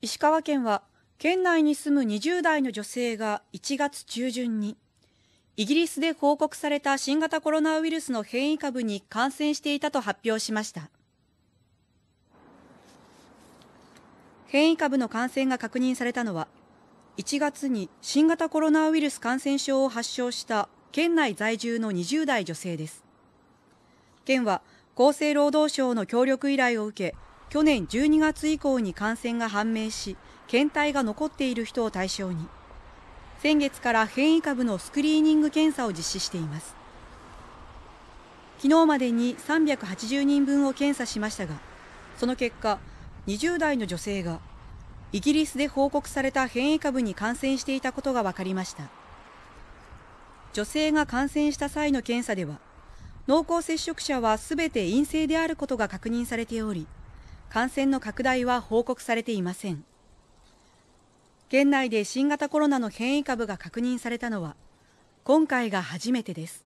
石川県は県内に住む20代の女性が1月中旬にイギリスで報告された新型コロナウイルスの変異株に感染していたと発表しました変異株の感染が確認されたのは1月に新型コロナウイルス感染症を発症した県内在住の20代女性です県は厚生労働省の協力依頼を受け去年12月以降に感染が判明し、検体が残っている人を対象に、先月から変異株のスクリーニング検査を実施しています。昨日までに380人分を検査しましたが、その結果、20代の女性がイギリスで報告された変異株に感染していたことが分かりました女性が感染した際の検査では濃厚接触者はすべて陰性であることが確認されており感染の拡大は報告されていません県内で新型コロナの変異株が確認されたのは今回が初めてです